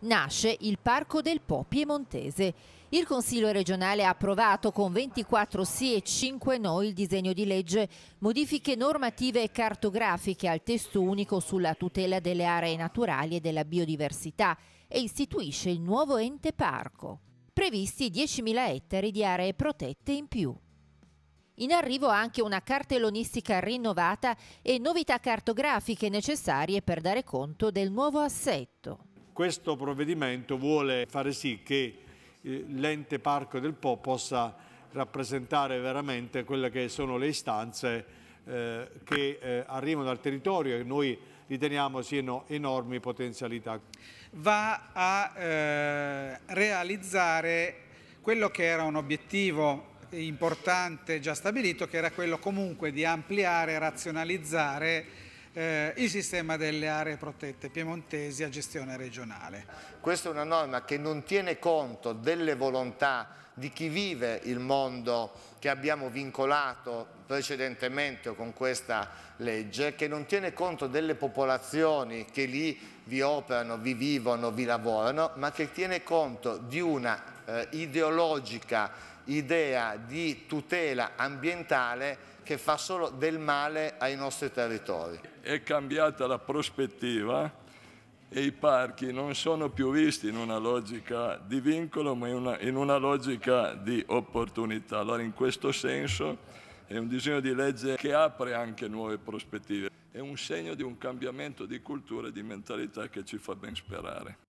nasce il Parco del Po Piemontese. Il Consiglio regionale ha approvato con 24 sì e 5 no il disegno di legge modifiche normative e cartografiche al testo unico sulla tutela delle aree naturali e della biodiversità e istituisce il nuovo ente parco. Previsti 10.000 ettari di aree protette in più. In arrivo anche una cartellonistica rinnovata e novità cartografiche necessarie per dare conto del nuovo assetto. Questo provvedimento vuole fare sì che eh, l'ente parco del Po possa rappresentare veramente quelle che sono le istanze eh, che eh, arrivano dal territorio e noi riteniamo siano enormi potenzialità. Va a eh, realizzare quello che era un obiettivo importante già stabilito, che era quello comunque di ampliare e razionalizzare eh, il sistema delle aree protette piemontesi a gestione regionale. Questa è una norma che non tiene conto delle volontà di chi vive il mondo che abbiamo vincolato precedentemente con questa legge, che non tiene conto delle popolazioni che lì vi operano, vi vivono, vi lavorano, ma che tiene conto di una eh, ideologica idea di tutela ambientale che fa solo del male ai nostri territori. È cambiata la prospettiva e i parchi non sono più visti in una logica di vincolo ma in una, in una logica di opportunità. Allora in questo senso è un disegno di legge che apre anche nuove prospettive, è un segno di un cambiamento di cultura e di mentalità che ci fa ben sperare.